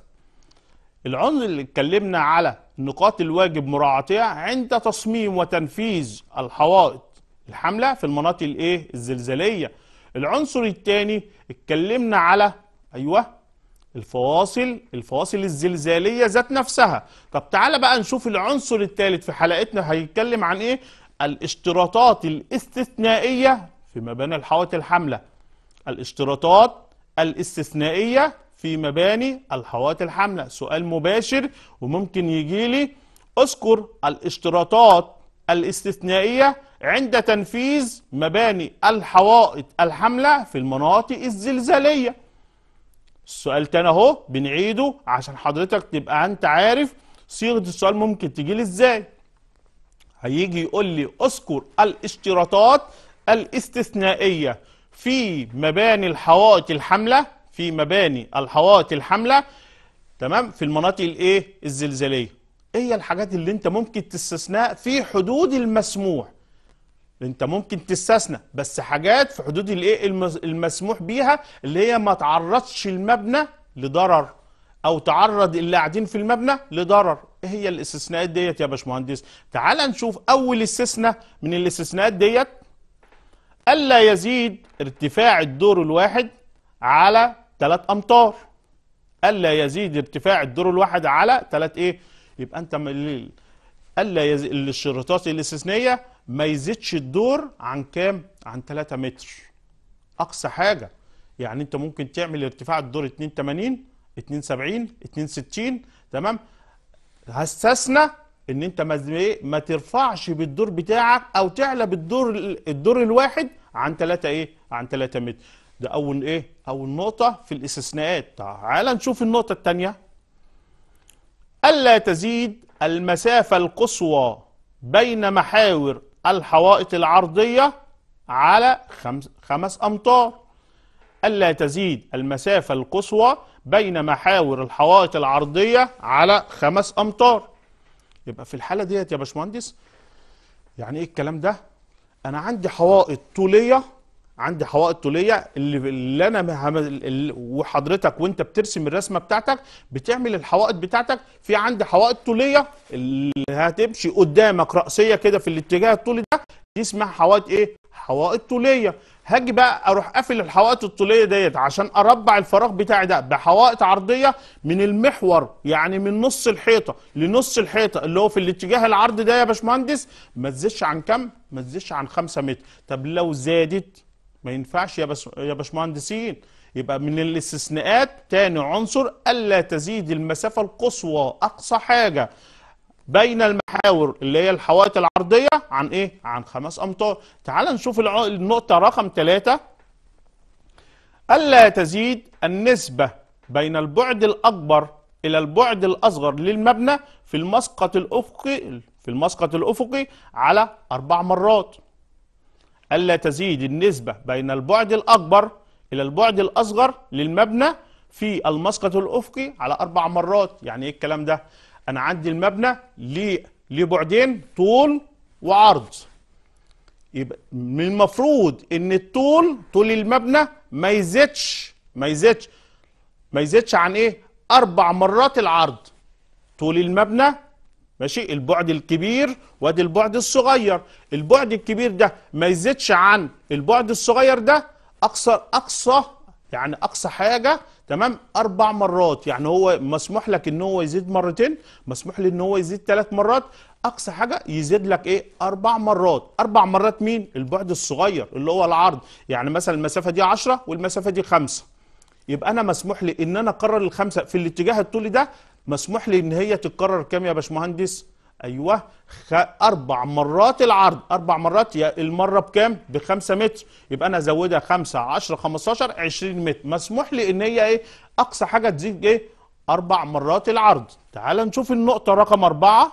العنصر اللي اتكلمنا على نقاط الواجب مراعاتها عند تصميم وتنفيذ الحوائط الحملة في المناطق الايه؟ الزلزالية العنصر الثاني اتكلمنا على ايوه الفواصل الفواصل الزلزاليه ذات نفسها طب تعالى بقى نشوف العنصر الثالث في حلقتنا هيتكلم عن ايه الاشتراطات الاستثنائية في مباني الحوائط الحاملة الاشتراطات الاستثنائية في مباني الحوائط الحاملة سؤال مباشر وممكن يجي لي اذكر الاشتراطات الاستثنائية عند تنفيذ مباني الحوائط الحاملة في المناطق الزلزالية السؤال تاني اهو بنعيده عشان حضرتك تبقى انت عارف صيغة السؤال ممكن تجيلي ازاي هيجي يقول لي اذكر الاشتراطات الاستثنائية في مباني الحوائط الحملة في مباني الحوائط الحملة تمام في المناطق الايه الزلزالية ايه الحاجات اللي انت ممكن تستثناء في حدود المسموح انت ممكن تستثنى بس حاجات في حدود الايه المسموح بيها اللي هي ما تعرضش المبنى لضرر او تعرض اللاعبين في المبنى لضرر ايه هي الاستثناءات ديت يا باشمهندس تعال نشوف اول استثناء من الاستثناءات ديت الا يزيد ارتفاع الدور الواحد على 3 امتار الا يزيد ارتفاع الدور الواحد على 3 ايه يبقى انت مليل. الا يزيد الشريطات الاستثنائيه ما يزيدش الدور عن كام عن 3 متر اقصى حاجه يعني انت ممكن تعمل ارتفاع الدور 82 72 62 تمام هستثنى ان انت ما إيه، ما ترفعش بالدور بتاعك او تعلى بالدور الدور الواحد عن 3 ايه عن 3 متر ده اول ايه اول نقطه في الاستثناءات تعال نشوف النقطه الثانيه الا تزيد المسافه القصوى بين محاور الحوائط العرضيه على خمس, خمس امتار ألا تزيد المسافة القصوى بين محاور الحوائط العرضية على خمس أمتار يبقى في الحالة ديت يا باشمهندس يعني إيه الكلام ده؟ أنا عندي حوائط طولية عندي حوائط طولية اللي, اللي أنا وحضرتك وأنت بترسم الرسمة بتاعتك بتعمل الحوائط بتاعتك في عندي حوائط طولية اللي هتمشي قدامك رأسية كده في الاتجاه الطولي ده دي اسمها حوائط إيه؟ حوائط طولية هاجي بقى اروح قافل الحوائط الطوليه ديت عشان اربع الفراغ بتاعي ده بحوائط عرضيه من المحور يعني من نص الحيطه لنص الحيطه اللي هو في الاتجاه العرض ده يا باشمهندس ما تزيدش عن كم؟ ما تزيدش عن 5 متر، طب لو زادت ما ينفعش يا بس يا باشمهندسين يبقى من الاستثناءات تاني عنصر الا تزيد المسافه القصوى اقصى حاجه بين المحاور اللي هي الحوائط العرضيه عن ايه؟ عن 5 امتار. تعال نشوف النقطه رقم 3 الا تزيد النسبه بين البعد الاكبر الى البعد الاصغر للمبنى في المسقط الافقي في المسقط الافقي على اربع مرات. الا تزيد النسبه بين البعد الاكبر الى البعد الاصغر للمبنى في المسقط الافقي على اربع مرات، يعني ايه الكلام ده؟ انا عندي المبنى ليه ليه بعدين طول وعرض يبقى من المفروض ان الطول طول المبنى ما يزيدش ما يزيدش ما يزيدش عن ايه اربع مرات العرض طول المبنى ماشي البعد الكبير وادي البعد الصغير البعد الكبير ده ما يزيدش عن البعد الصغير ده اقصى اقصى يعني اقصى حاجه تمام اربع مرات يعني هو مسموح لك ان هو يزيد مرتين مسموح لي ان هو يزيد ثلاث مرات اقصى حاجه يزيد لك ايه اربع مرات اربع مرات مين البعد الصغير اللي هو العرض يعني مثلا المسافه دي 10 والمسافه دي 5 يبقى انا مسموح لي ان انا اكرر الخمسه في الاتجاه الطولي ده مسموح لي ان هي تتكرر كام يا باشمهندس ايوه اربع مرات العرض اربع مرات يا المره بكام ب 5 متر يبقى انا ازودها 5 10 15 20 متر مسموح لي ان هي ايه اقصى حاجه تزيد ايه اربع مرات العرض تعال نشوف النقطه رقم أربعة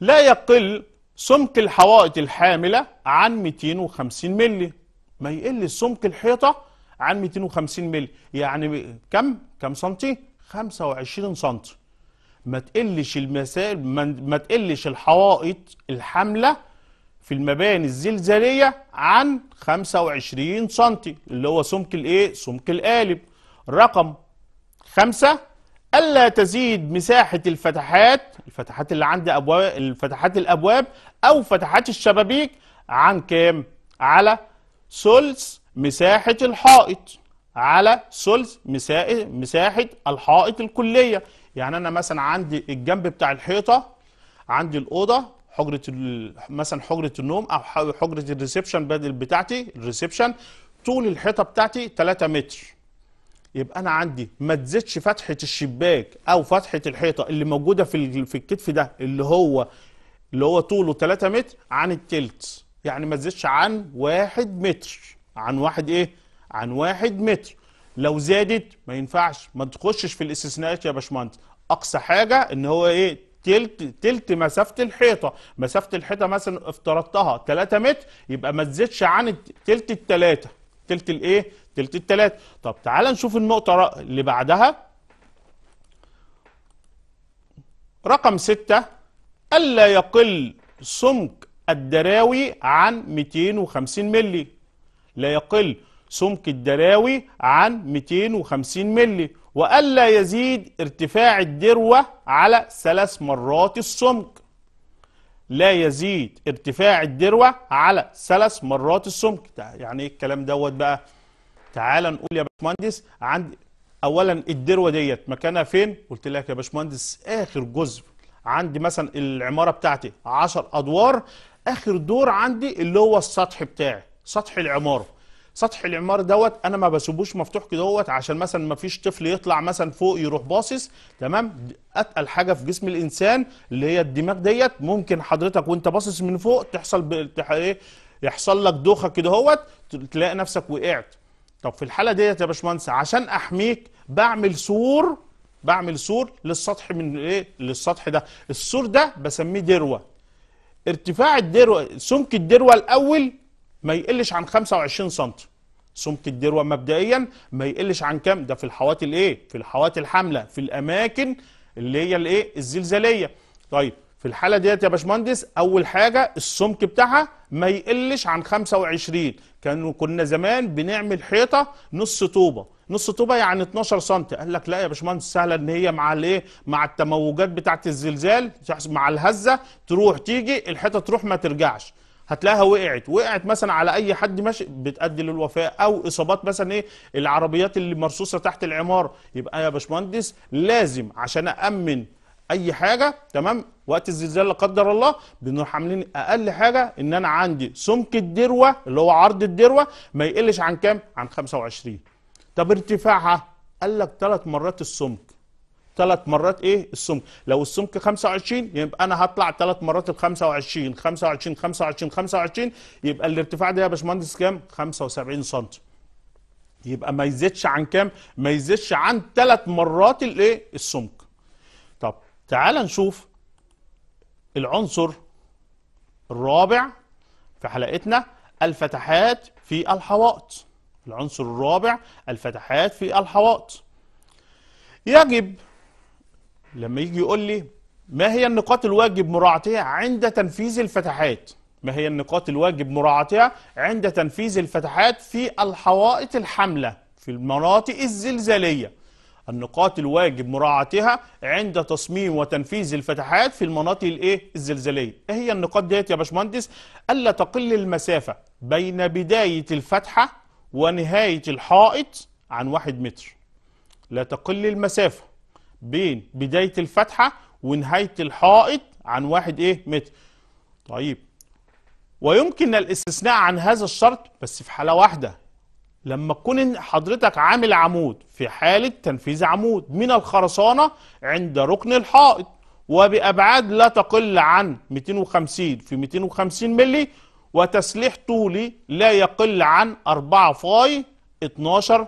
لا يقل سمك الحوائط الحامله عن 250 مللي ما يقل سمك الحيطه عن 250 مللي يعني كم كم سنتي 25 سنتي ما تقلش المسائل ما تقلش الحوائط الحاملة في المباني الزلزالية عن 25 سم اللي هو سمك الايه سمك القالب رقم خمسة ألا تزيد مساحة الفتحات الفتحات اللي عند أبواب الفتحات الأبواب أو فتحات الشبابيك عن كام؟ على ثلث مساحة الحائط على ثلث مساحة الحائط الكلية يعني انا مثلا عندي الجنب بتاع الحيطه عندي الاوضه حجره مثلا حجره النوم او حجره الريسبشن بدل بتاعتي الريسبشن طول الحيطه بتاعتي 3 متر يبقى انا عندي ما تزيدش فتحه الشباك او فتحه الحيطه اللي موجوده في في الكتف ده اللي هو اللي هو طوله 3 متر عن التلت يعني ما تزيدش عن 1 متر عن واحد ايه عن 1 متر لو زادت ما ينفعش ما تخشش في الاستثناءات يا باشمهندس اقصى حاجه ان هو ايه تلت تلت مسافه الحيطه مسافه الحيطه مثلا افترضتها 3 متر يبقى ما تزيدش عن تلت التلاته تلت الايه تلت التلاته طب تعال نشوف النقطه اللي بعدها رقم 6 الا يقل سمك الدراوي عن 250 مللي لا يقل سمك الدراوي عن 250 مللي وألا يزيد ارتفاع الدروة على ثلاث مرات السمك لا يزيد ارتفاع الدروة على ثلاث مرات السمك يعني ايه الكلام دوت بقى تعال نقول يا باشمهندس عندي اولا الدروة ديت مكانها فين قلت لك يا باشمهندس اخر جزء عندي مثلا العمارة بتاعتي 10 ادوار اخر دور عندي اللي هو السطح بتاعي سطح العمارة سطح العماره دوت انا ما بسيبوش مفتوح كده دوت عشان مثلا ما فيش طفل يطلع مثلا فوق يروح باصص تمام اتقل حاجه في جسم الانسان اللي هي الدماغ ديت ممكن حضرتك وانت باصص من فوق تحصل ايه يحصل لك دوخه كده دوت تلاقي نفسك وقعت طب في الحاله ديت يا باشمهندس عشان احميك بعمل سور بعمل سور للسطح من ايه للسطح ده السور ده بسميه دروه ارتفاع الدروه سمك الدروه الاول ما يقلش عن 25 سم سمك الدروه مبدئيا ما يقلش عن كام ده في الحوات الايه في الحوات الحامله في الاماكن اللي هي الايه الزلزاليه طيب في الحاله ديت يا باشمهندس اول حاجه السمك بتاعها ما يقلش عن 25 كانوا كنا زمان بنعمل حيطه نص طوبه نص طوبه يعني 12 سم قال لك لا يا باشمهندس سهله ان هي مع الايه مع التموجات بتاعه الزلزال مع الهزه تروح تيجي الحيطه تروح ما ترجعش هتلاقيها وقعت وقعت مثلا على اي حد ماشي بتؤدي للوفاه او اصابات مثلا ايه العربيات اللي مرصوصه تحت العماره يبقى يا باشمهندس لازم عشان امن اي حاجه تمام وقت الزلزال لا قدر الله بنروح عاملين اقل حاجه ان انا عندي سمك الدروه اللي هو عرض الدروه ما يقلش عن كام عن 25 طب ارتفاعها قال لك ثلاث مرات السمك ثلاث مرات ايه السمك لو السمك 25 يبقى انا هطلع ثلاث مرات ال 25 25 25 25 يبقى الارتفاع ده يا باشمهندس كام 75 سم يبقى ما يزيدش عن كام ما يزيدش عن ثلاث مرات الايه السمك طب تعال نشوف العنصر الرابع في حلقتنا الفتحات في الحوائط العنصر الرابع الفتحات في الحوائط يجب لما يجي يقول لي ما هي النقاط الواجب مراعاتها عند تنفيذ الفتحات ما هي النقاط الواجب مراعاتها عند تنفيذ الفتحات في الحوائط الحملة في المناطق الزلزالية النقاط الواجب مراعاتها عند تصميم وتنفيذ الفتحات في المناطق الايه الزلزاليه ايه هي النقاط ديت يا باشمهندس الا تقل المسافه بين بدايه الفتحه ونهايه الحائط عن واحد متر لا تقل المسافه بين بداية الفتحة ونهاية الحائط عن واحد ايه متر طيب ويمكن الاستثناء عن هذا الشرط بس في حالة واحدة لما تكون حضرتك عامل عمود في حالة تنفيذ عمود من الخرسانة عند ركن الحائط وبأبعاد لا تقل عن 250 في 250 ملي وتسليح طولي لا يقل عن 4 فاي 12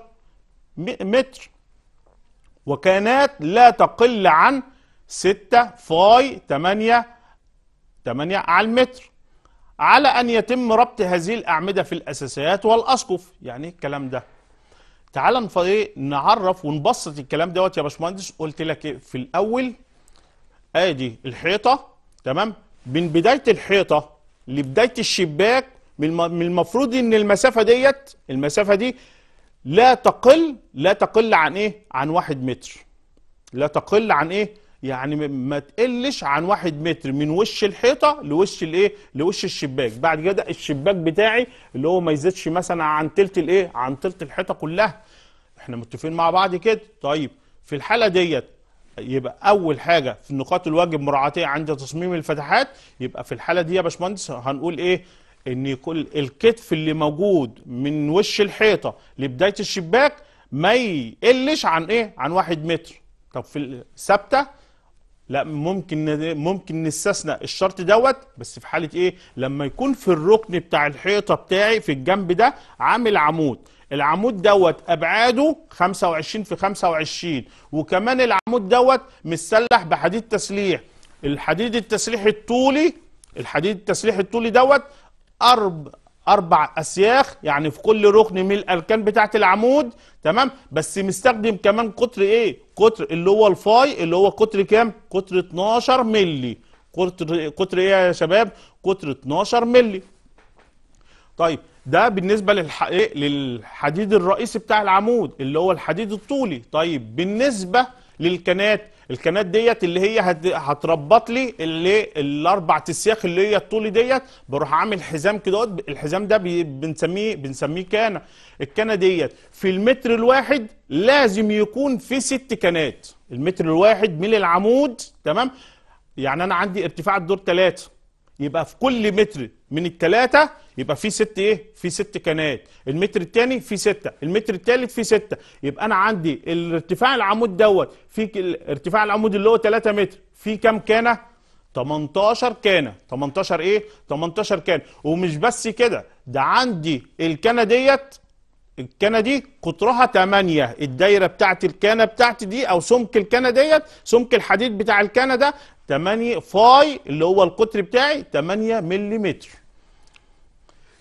متر وكانت لا تقل عن 6 فاي 8 8 على المتر على أن يتم ربط هذه الأعمدة في الاساسيات والأسقف يعني ايه الكلام ده تعال نعرف ونبسط الكلام دوت يا باشمهندس قلت لك ايه في الأول ادي الحيطة تمام من بداية الحيطة لبداية الشباك من المفروض ان المسافة ديت المسافة دي لا تقل لا تقل عن ايه عن واحد متر لا تقل عن ايه يعني ما تقلش عن واحد متر من وش الحيطه لوش الايه لوش الشباك بعد كده الشباك بتاعي اللي هو ما يزيدش مثلا عن تلت الايه عن تلت الحيطه كلها احنا متفقين مع بعض كده طيب في الحاله ديت يبقى اول حاجه في النقاط الواجب مراعاتها عند تصميم الفتحات يبقى في الحاله دي يا باشمهندس هنقول ايه ان يكون الكتف اللي موجود من وش الحيطه لبدايه الشباك ما يقلش عن ايه عن واحد متر طب في ثابته لا ممكن ممكن نستثنى الشرط دوت بس في حاله ايه لما يكون في الركن بتاع الحيطه بتاعي في الجنب ده عامل عمود العمود دوت ابعاده 25 في 25 وكمان العمود دوت متسلح بحديد تسليح الحديد التسليح الطولي الحديد التسليح الطولي دوت أرب أربع أسياخ يعني في كل ركن من الأركان بتاعة العمود تمام بس مستخدم كمان قطر إيه؟ قطر اللي هو الفاي اللي هو قطر كام؟ قطر 12 مللي قطر قطر إيه يا شباب؟ قطر 12 مللي طيب ده بالنسبة للح... إيه؟ للحديد الرئيسي بتاع العمود اللي هو الحديد الطولي طيب بالنسبة للكنات الكانات ديت اللي هي هتربط لي اللي الاربع تسياخ اللي هي الطولي ديت بروح عامل حزام كده الحزام ده بنسميه بنسميه كانه الكانه ديت في المتر الواحد لازم يكون في ست كانات المتر الواحد من العمود تمام يعني انا عندي ارتفاع الدور ثلاثه يبقى في كل متر من الثلاثه يبقى في ست ايه في ست كنات المتر الثاني في سته المتر الثالث في سته يبقى انا عندي الارتفاع العمود دوت في ارتفاع العمود اللي هو 3 متر في كام كانه 18 كانه 18 ايه 18 كانه ومش بس كده ده عندي الكنة ديت الكنه دي قطرها 8 الدايره بتاعت الكنه بتاعتي دي او سمك الكنه ديت سمك الحديد بتاع الكنه ده 8 فاي اللي هو القطر بتاعي 8 ملم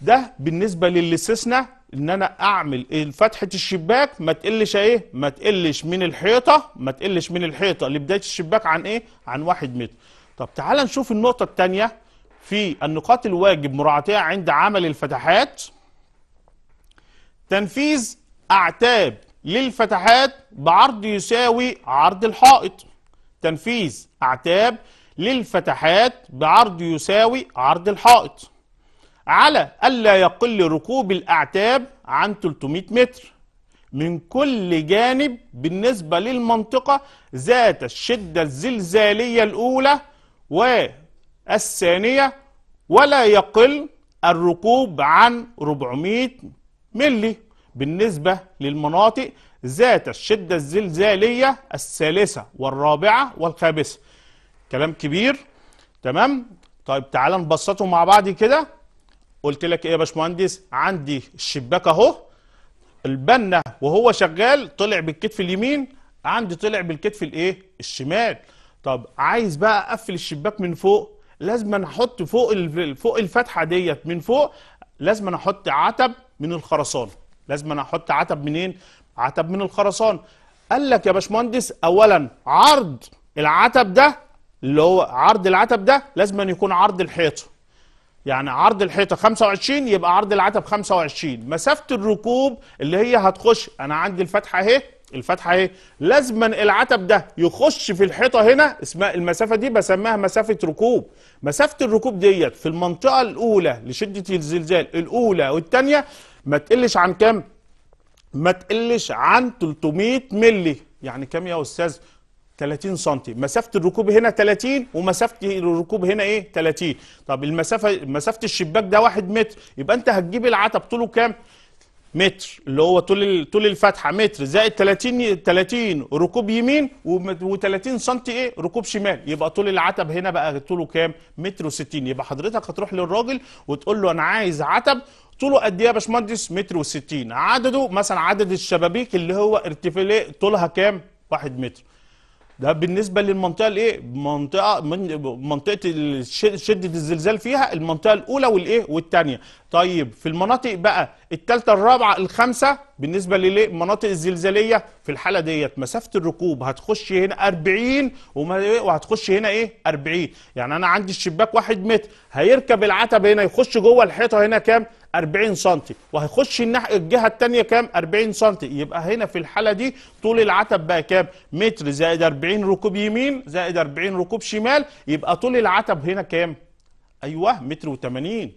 ده بالنسبه للاستثناء ان انا اعمل فتحه الشباك ما تقلش ايه ما تقلش من الحيطه ما تقلش من الحيطه لبدايه الشباك عن ايه عن 1 متر طب تعال نشوف النقطه الثانيه في النقاط الواجب مراعاتها عند عمل الفتحات تنفيذ اعتاب للفتحات بعرض يساوي عرض الحائط تنفيذ أعتاب للفتحات بعرض يساوي عرض الحائط على ألا يقل ركوب الأعتاب عن 300 متر من كل جانب بالنسبة للمنطقة ذات الشدة الزلزالية الأولى والثانية ولا يقل الركوب عن 400 ملي بالنسبة للمناطق ذات الشدة الزلزالية الثالثة والرابعة والخامسة كلام كبير تمام طيب تعالى نبسطه مع بعض كده قلت لك ايه يا باشمهندس عندي الشباك اهو البنا وهو شغال طلع بالكتف اليمين عندي طلع بالكتف الايه الشمال طب عايز بقى اقفل الشباك من فوق لازم احط فوق فوق الفتحه ديت من فوق لازم احط عتب من الخرسانه لازم احط عتب منين عتب من الخرسان قال لك يا باشمهندس اولا عرض العتب ده اللي هو عرض العتب ده لازم أن يكون عرض الحيطه يعني عرض الحيطه 25 يبقى عرض العتب 25 مسافه الركوب اللي هي هتخش انا عندي الفتحه اهي الفتحه اهي لازما العتب ده يخش في الحيطه هنا اسمها المسافه دي بسميها مسافه ركوب مسافه الركوب ديت في المنطقه الاولى لشده الزلزال الاولى والثانيه ما تقلش عن كام ما تقلش عن 300 مللي يعني كام يا استاذ 30 سم مسافه الركوب هنا 30 ومسافه الركوب هنا ايه 30 طب المسافه مسافه الشباك ده 1 متر يبقى انت هتجيب العتب طوله كام متر اللي هو طول طول الفتحه متر زائد 30 30 ركوب يمين و30 سم ايه ركوب شمال يبقى طول العتب هنا بقى طوله كام متر و60 يبقى حضرتك هتروح للراجل وتقول له انا عايز عتب طوله قد ايه يا باشمهندس متر و60 عدده مثلا عدد الشبابيك اللي هو ارتفاع طولها كام 1 متر ده بالنسبه للمنطقه الايه منطقه منطقه شده الزلزال فيها المنطقه الاولى والايه والثانيه طيب في المناطق بقى الثالثه الرابعه الخامسه بالنسبه للايه المناطق الزلزاليه في الحاله ديت مسافه الركوب هتخش هنا 40 وهتخش هنا ايه 40 يعني انا عندي الشباك 1 متر هيركب العتبه هنا يخش جوه الحيطه هنا كام 40 سم وهيخش الناحيه الجهه الثانيه كام 40 سم يبقى هنا في الحاله دي طول العتب بقى كام متر زائد 40 ركوب يمين زائد 40 ركوب شمال يبقى طول العتب هنا كام ايوه متر و80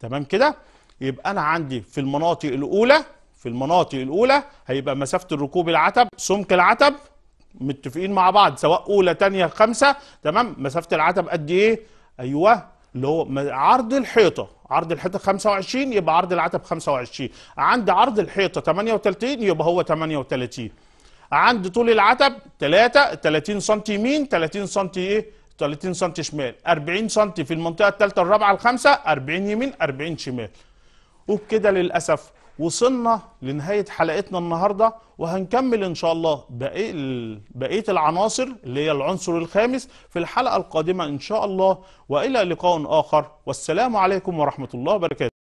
تمام كده يبقى انا عندي في المناطق الاولى في المناطق الاولى هيبقى مسافه الركوب العتب سمك العتب متفقين مع بعض سواء اولى ثانيه خمسه تمام مسافه العتب قد ايه ايوه اللي هو عرض الحيطه عرض الحيطه 25 يبقى عرض العتب 25 عند عرض الحيطه 38 يبقى هو 38 عند طول العتب 3 30 سم يمين 30 سم ايه 30 سم شمال 40 سم في المنطقه الثالثه الرابعه الخامسه 40 يمين 40 شمال وبكده للاسف وصلنا لنهاية حلقتنا النهاردة وهنكمل إن شاء الله بقية العناصر اللي هي العنصر الخامس في الحلقة القادمة إن شاء الله وإلى لقاء آخر والسلام عليكم ورحمة الله وبركاته